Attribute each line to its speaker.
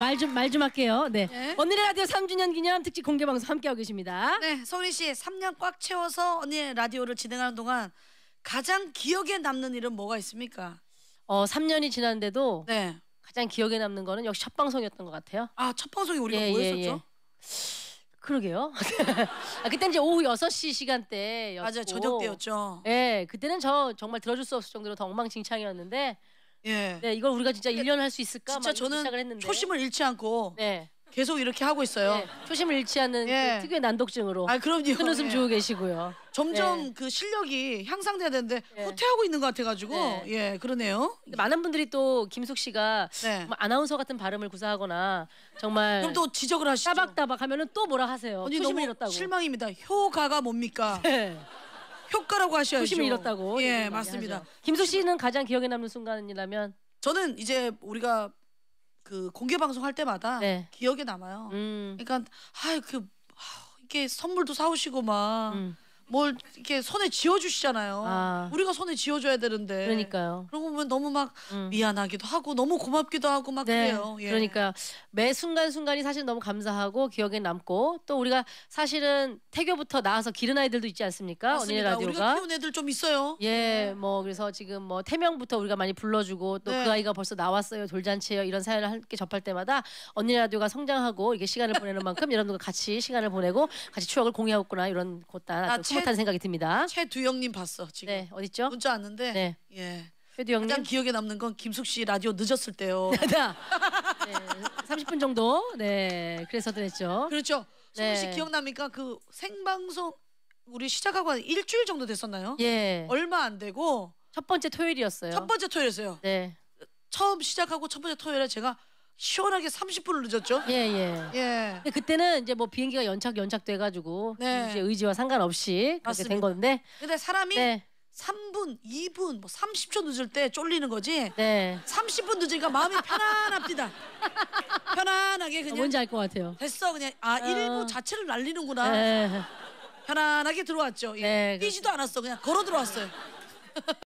Speaker 1: 말 좀 말 좀 할게요. 네. 네. 언니네 라디오 3주년 기념 특집 공개 방송 함께하고 계십니다. 네, 성희 씨 3년 꽉 채워서 언니 의 라디오를 진행하는 동안 가장 기억에 남는 일은 뭐가 있습니까? 어, 3년이 지났는데도 네. 가장 기억에 남는 거는 역시 첫 방송이었던 것 같아요. 아, 첫 방송이 우리가 예, 뭐 예, 했었죠? 예. 그러게요. 아, 그때 이제 오후 6시 시간대였고 맞아, 저녁 때였죠. 예, 그때는 저 정말 들어줄 수 없을 정도로 더 엉망진창이었는데 예. 네, 이걸 우리가 진짜 1년 할수 있을까? 진짜 저는 시작을 했는데. 초심을 잃지 않고 네. 계속 이렇게 하고 있어요. 네, 초심을 잃지 않는 예. 그 특유의 난독증으로 아, 그럼요. 큰 웃음 예. 주고 계시고요. 점점 네. 그 실력이 향상돼야 되는데 네. 후퇴하고 있는 것 같아가지고 네. 예 그러네요. 많은 분들이 또 김숙 씨가 네. 뭐 아나운서 같은 발음을 구사하거나 정말 그럼 또 지적을 하시죠. 따박따박 하면또 뭐라 하세요. 아니, 초심을 너무 잃었다고. 실망입니다. 효과가 뭡니까? 네. 효과라고 하셔야죠. 소심을 잃었다고. 예, 맞습니다. 김수 씨는 가장 기억에 남는 순간이라면 저는 이제 우리가 그 공개 방송 할 때마다 네. 기억에 남아요. 음. 그러니까 아그 이게 선물도 사오시고 막. 음. 뭘 이렇게 손에 쥐어주시잖아요. 아. 우리가 손에 쥐어줘야 되는데. 그러니까요. 그런 거 보면 너무 막 음. 미안하기도 하고 너무 고맙기도 하고 막 네. 그래요. 예. 그러니까 매 순간 순간이 사실 너무 감사하고 기억에 남고 또 우리가 사실은 태교부터 나와서 기른 아이들도 있지 않습니까? 언니네 라디오가. 우리가 키운 애들 좀 있어요. 예, 음. 뭐 그래서 지금 뭐 태명부터 우리가 많이 불러주고 또그 네. 그 아이가 벌써 나왔어요 돌잔치예요 이런 사연을 함께 접할 때마다 언니네 라디오가 성장하고 이게 시간을 보내는 만큼 여러분과 같이 시간을 보내고 같이 추억을 공유하고 있구나 이런 곳다. 아, 잘못한 생각이 듭니다. 최두영님 봤어 지금. 네, 어디 죠 문자 왔는데. 네. 예. 최두영님. 가장 기억에 남는 건 김숙 씨 라디오 늦었을 때요. 네, 30분 정도. 네, 그래서 그랬죠. 그렇죠. 소민 네. 씨 기억납니까? 그 생방송 우리 시작하고 한 일주일 정도 됐었나요? 예. 얼마 안 되고 첫 번째 토요일이었어요. 첫 번째 토요일이었어요. 네. 처음 시작하고 첫 번째 토요일에 제가 시원하게 30분을 늦었죠. 예, 예. 예. 근데 그때는 이제 뭐 비행기가 연착 연착 돼 가지고 네. 이제 의지와 상관없이 그렇게 된 건데. 근데 사람이 네. 3분, 2분, 뭐 30초 늦을 때 쫄리는 거지. 네. 30분 늦으니까 마음이 편안합니다. 편안하게 그냥 뭔지 알 것 같아요. 됐어 그냥 아 어. 일부 자체를 날리는구나. 네. 편안하게 들어왔죠. 예. 네, 그렇죠. 뛰지도 않았어. 그냥 걸어 들어왔어요.